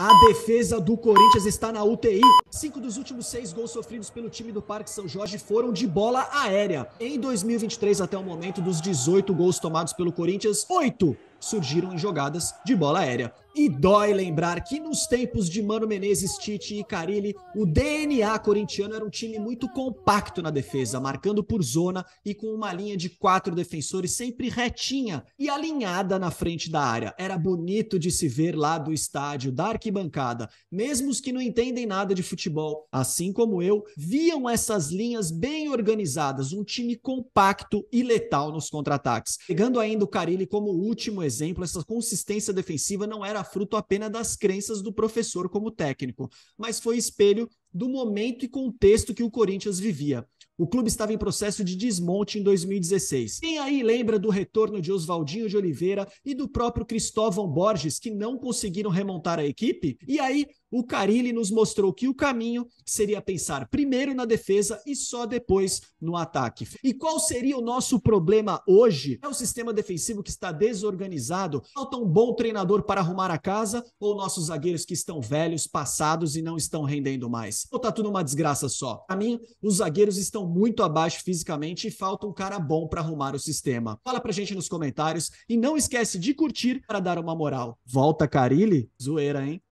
A defesa do Corinthians está na UTI. Cinco dos últimos seis gols sofridos pelo time do Parque São Jorge foram de bola aérea. Em 2023, até o momento, dos 18 gols tomados pelo Corinthians, oito surgiram em jogadas de bola aérea. E dói lembrar que nos tempos de Mano Menezes, Tite e Carilli, o DNA corintiano era um time muito compacto na defesa, marcando por zona e com uma linha de quatro defensores sempre retinha e alinhada na frente da área. Era bonito de se ver lá do estádio, da arquibancada. Mesmo os que não entendem nada de futebol, assim como eu, viam essas linhas bem organizadas, um time compacto e letal nos contra-ataques. Pegando ainda o Carilli como último exemplo, essa consistência defensiva não era fruto apenas das crenças do professor como técnico, mas foi espelho do momento e contexto que o Corinthians vivia. O clube estava em processo de desmonte em 2016. Quem aí lembra do retorno de Oswaldinho de Oliveira e do próprio Cristóvão Borges, que não conseguiram remontar a equipe? E aí o Carilli nos mostrou que o caminho seria pensar primeiro na defesa e só depois no ataque. E qual seria o nosso problema hoje? É o sistema defensivo que está desorganizado? Falta um bom treinador para arrumar a casa ou nossos zagueiros que estão velhos, passados e não estão rendendo mais? Ou tá tudo uma desgraça só? Para mim, os zagueiros estão muito abaixo fisicamente e falta um cara bom para arrumar o sistema. Fala pra gente nos comentários e não esquece de curtir para dar uma moral. Volta Carilli? Zoeira, hein?